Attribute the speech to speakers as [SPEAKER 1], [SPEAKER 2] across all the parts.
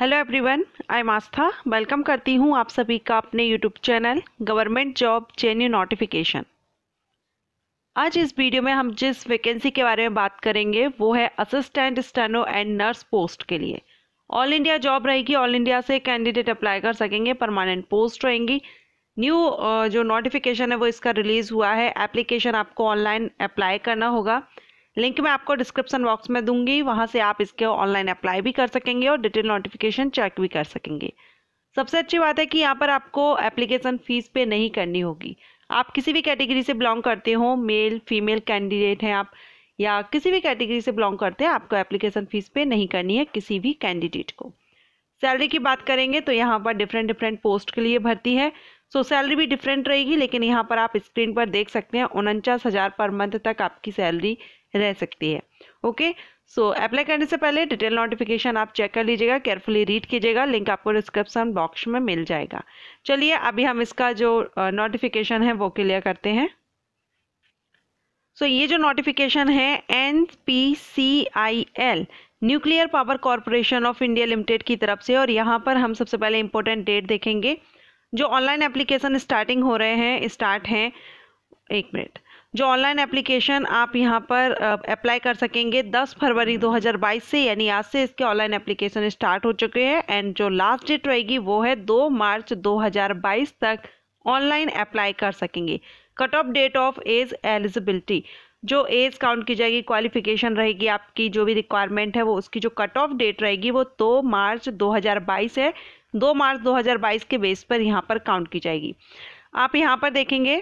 [SPEAKER 1] Hello everyone I am Aastha welcome करती हूँ आप सभी का अपने YouTube channel government job genuine notification आज इस वीडियो में हम जिस वैकेंसी के बारे में बात करेंगे वो है assistant steno and nurse post के लिए ऑल इंडिया जॉब रहेगी ऑल इंडिया से कैंडिडेट अप्लाई कर सकेंगे परमानेंट पोस्ट रहेंगी न्यू uh, जो नोटिफिकेशन है वो इसका रिलीज़ हुआ है एप्लीकेशन आपको ऑनलाइन अप्लाई करना होगा लिंक मैं आपको डिस्क्रिप्शन बॉक्स में दूंगी वहाँ से आप इसके ऑनलाइन अप्लाई भी कर सकेंगे और डिटेल नोटिफिकेशन चेक भी कर सकेंगे सबसे अच्छी बात है कि यहाँ पर आपको एप्लीकेशन फ़ीस पे नहीं करनी होगी आप किसी भी कैटेगरी से बिलोंग करते हो मेल फीमेल कैंडिडेट हैं आप या किसी भी कैटेगरी से बिलोंग करते हैं आपको एप्लीकेशन फ़ीस पे नहीं करनी है किसी भी कैंडिडेट को सैलरी की बात करेंगे तो यहाँ पर डिफरेंट डिफरेंट पोस्ट के लिए भर्ती है सो so, सैलरी भी डिफरेंट रहेगी लेकिन यहाँ पर आप स्क्रीन पर देख सकते हैं उनचास हज़ार पर मंथ तक आपकी सैलरी रह सकती है ओके सो अप्लाई करने से पहले डिटेल नोटिफिकेशन आप चेक कर लीजिएगा केयरफुली रीड कीजिएगा लिंक आपको डिस्क्रिप्शन बॉक्स में मिल जाएगा चलिए अभी हम इसका जो नोटिफिकेशन है वो क्लियर करते हैं सो so, ये जो नोटिफिकेशन है N P C I L nuclear power corporation of India limited की तरफ से और यहाँ पर हम सबसे पहले इम्पोर्टेंट डेट देखेंगे जो ऑनलाइन एप्लीकेशन स्टार्टिंग हो रहे हैं स्टार्ट हैं एक मिनट जो ऑनलाइन एप्लीकेशन आप यहाँ पर अप्लाई कर सकेंगे 10 फरवरी 2022 से यानी आज से इसके ऑनलाइन एप्लीकेशन स्टार्ट हो चुके हैं एंड जो लास्ट डेट रहेगी वो है 2 मार्च 2022 तक ऑनलाइन अप्लाई कर सकेंगे cut off date of age eligibility जो एज काउंट की जाएगी क्वालिफिकेशन रहेगी आपकी जो भी रिक्वायरमेंट है वो उसकी जो कट ऑफ डेट रहेगी वो दो दो मार्च बाईस है दो मार्च बाईस के बेस पर यहाँ पर काउंट की जाएगी आप यहाँ पर देखेंगे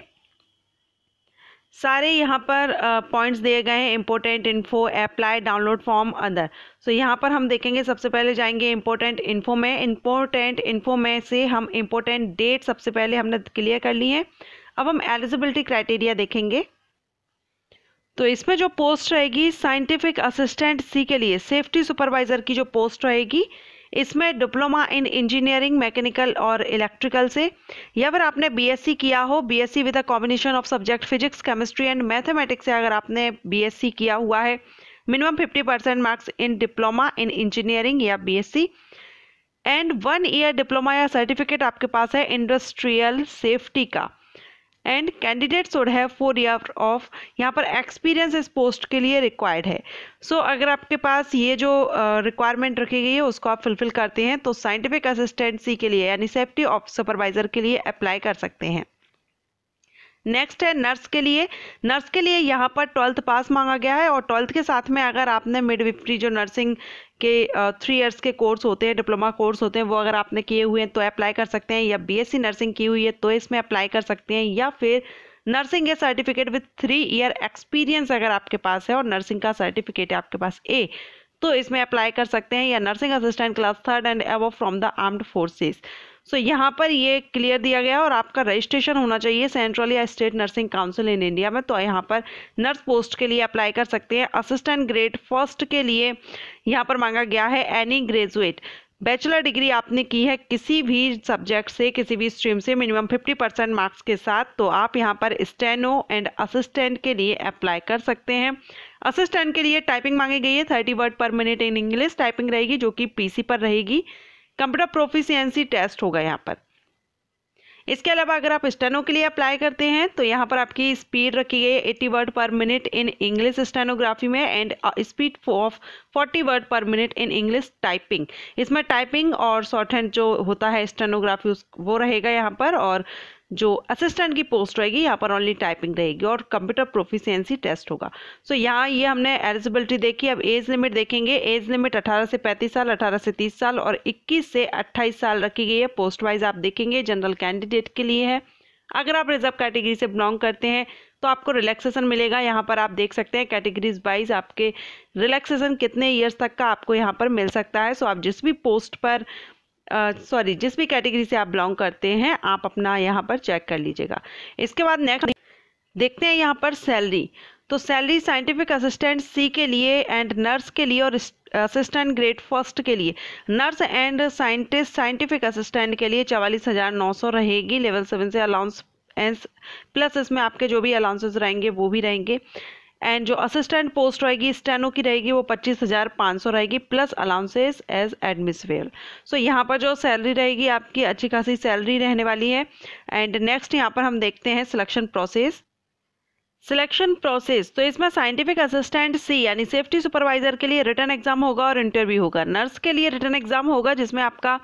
[SPEAKER 1] सारे यहाँ पर पॉइंट्स दिए गए हैं important info apply download form अंदर सो यहाँ पर हम देखेंगे सबसे पहले जाएंगे इम्पोर्टेंट इन्फो में इम्पोर्टेंट इन्फो में से हम इम्पोर्टेंट डेट सबसे पहले हमने क्लियर कर ली है अब हम एलिजिबिलिटी क्राइटेरिया देखेंगे तो इसमें जो पोस्ट रहेगी साइंटिफिक असिस्टेंट सी के लिए सेफ्टी सुपरवाइज़र की जो पोस्ट रहेगी इसमें डिप्लोमा इन इंजीनियरिंग मैकेनिकल और इलेक्ट्रिकल से या फिर आपने बीएससी किया हो BSc with a combination of subject physics chemistry and mathematics से अगर आपने बीएससी किया हुआ है minimum 50 percent marks in diploma in engineering या BSc and one year diploma या सर्टिफिकेट आपके पास है इंडस्ट्रियल सेफ्टी का and candidate should have four year of यहाँ पर एक्सपीरियंस इस पोस्ट के लिए रिक्वायर्ड है सो so, अगर आपके पास ये जो रिक्वायरमेंट रखी गई है उसको आप फुलफिल करते हैं तो साइंटिफिक असिस्टेंसी के लिए यानी सेफ्टी ऑफ सुपरवाइजर के लिए अप्लाई कर सकते हैं नेक्स्ट है नर्स के लिए नर्स के लिए यहाँ पर ट्वेल्थ पास मांगा गया है और ट्वेल्थ के साथ में अगर आपने मिडविफ्री जो नर्सिंग के थ्री इयर्स के कोर्स होते हैं डिप्लोमा कोर्स होते हैं वो अगर आपने किए हुए हैं तो अप्लाई कर सकते हैं या बीएससी नर्सिंग की हुई है तो इसमें अप्लाई कर सकते हैं या फिर नर्सिंग के certificate with three year experience अगर आपके पास है और नर्सिंग का सर्टिफिकेट है आपके पास ए तो इसमें अप्लाई कर सकते हैं या nursing assistant class third and एवो from the armed forces so so, यहाँ पर ये क्लियर दिया गया और आपका रजिस्ट्रेशन होना चाहिए सेंट्रल या state nursing council in India में तो यहाँ पर नर्स पोस्ट के लिए अप्लाई कर सकते हैं असिस्टेंट ग्रेड फर्स्ट के लिए यहाँ पर मांगा गया है एनी ग्रेजुएट बैचलर डिग्री आपने की है किसी भी सब्जेक्ट से किसी भी स्ट्रीम से मिनिमम 50 परसेंट मार्क्स के साथ तो आप यहाँ पर स्टेनो एंड असिस्टेंट के लिए अप्लाई कर सकते हैं असिस्टेंट के लिए टाइपिंग मांगी गई है 30 word per minute in English typing रहेगी जो कि पीसी पर रहेगी कंप्यूटर प्रोफिशियंसी टेस्ट होगा यहाँ पर इसके अलावा अगर आप स्टेनो के लिए अप्लाई करते हैं तो यहाँ पर आपकी स्पीड रखी गई है word per minute in English stenography में and speed of forty word per minute in English typing इसमें टाइपिंग और शॉर्ट हैंड जो होता है स्टेनोग्राफी वो रहेगा यहाँ पर और जो असिस्टेंट की पोस्ट रहेगी यहाँ पर ओनली टाइपिंग रहेगी और कंप्यूटर प्रोफिशिएंसी टेस्ट होगा सो so, यहाँ ये हमने एलिजिबिलिटी देखी अब एज लिमिट देखेंगे एज लिमिट 18 से 35 साल 18 से 30 साल और 21 से 28 साल रखी गई है पोस्ट वाइज आप देखेंगे जनरल कैंडिडेट के लिए है अगर आप रिजर्व कैटेगरी से बिलोंग करते हैं तो आपको रिलैक्सेशन मिलेगा यहाँ पर आप देख सकते हैं कैटेगरीज वाइज आपके रिलैक्सेशन कितने ईयर्स तक का आपको यहाँ पर मिल सकता है सो so, आप जिस भी पोस्ट पर सॉरी जिस भी कैटेगरी से आप बिलोंग करते हैं आप अपना यहाँ पर चेक कर लीजिएगा इसके बाद नेक्स्ट देखते हैं यहाँ पर सैलरी तो सैलरी साइंटिफिक असिस्टेंट सी के लिए एंड नर्स के लिए और असिस्टेंट ग्रेड फर्स्ट के लिए nurse and scientist scientific assistant के लिए चवालीस हज़ार नौ सौ रहेगी लेवल सेवन से अलाउंस एंड प्लस इसमें आपके जो भी अलाउंसेज रहेंगे वो भी रहेंगे एंड जो असिस्टेंट पोस्ट रहेगी स्टेनो की रहेगी वो पच्चीस हज़ार पाँच सौ रहेगी plus allowances as admissible so यहाँ पर जो सैलरी रहेगी आपकी अच्छी खासी सैलरी रहने वाली है एंड नेक्स्ट यहाँ पर हम देखते हैं सिलेक्शन प्रोसेस सिलेक्शन प्रोसेस तो इसमें साइंटिफिक असिस्टेंट सी यानी सेफ्टी सुपरवाइजर के लिए रिटर्न एग्जाम होगा और इंटरव्यू होगा नर्स के लिए रिटर्न एग्जाम होगा जिसमें आपका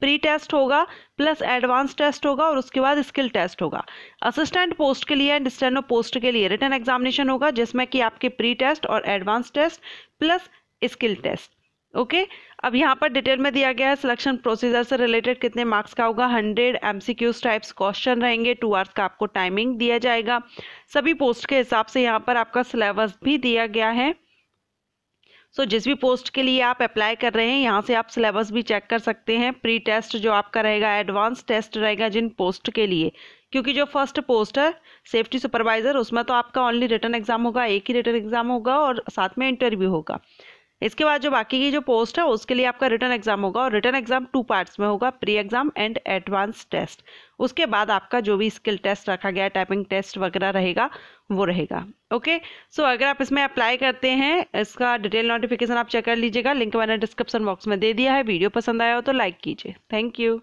[SPEAKER 1] प्री टेस्ट होगा प्लस एडवांस टेस्ट होगा और उसके बाद स्किल टेस्ट होगा असिस्टेंट पोस्ट के लिए एंड स्टैंडो पोस्ट के लिए रिटर्न एग्जामिनेशन होगा जिसमें कि आपके प्री टेस्ट और advance test plus skill test okay okay? अब यहाँ पर डिटेल में दिया गया है सिलेक्शन प्रोसीजर से रिलेटेड कितने मार्क्स का होगा हंड्रेड एमसीक्यूज टाइप्स क्वेश्चन रहेंगे टू आवर्स का आपको टाइमिंग दिया जाएगा सभी पोस्ट के हिसाब से यहाँ पर आपका सिलेबस भी दिया गया है सो जिस भी पोस्ट के लिए आप अप्लाई कर रहे हैं यहाँ से आप सिलेबस भी चेक कर सकते हैं प्री टेस्ट जो आपका रहेगा एडवांस टेस्ट रहेगा जिन पोस्ट के लिए क्योंकि जो फर्स्ट पोस्ट है सेफ्टी सुपरवाइज़र उसमें तो आपका ओनली रिटर्न एग्ज़ाम होगा एक ही रिटर्न एग्ज़ाम होगा और साथ में इंटरव्यू होगा इसके बाद जो बाकी की जो पोस्ट है उसके लिए आपका रिटर्न एग्जाम होगा और रिटर्न एग्जाम टू पार्ट्स में होगा pre exam and advance test उसके बाद आपका जो भी स्किल टेस्ट रखा गया टाइपिंग टेस्ट वगैरह रहेगा वो रहेगा ओके सो अगर आप इसमें अप्लाई करते हैं इसका डिटेल नोटिफिकेशन आप चेक कर लीजिएगा लिंक मैंने डिस्क्रिप्शन बॉक्स में दे दिया है वीडियो पसंद आया हो तो लाइक कीजिए थैंक यू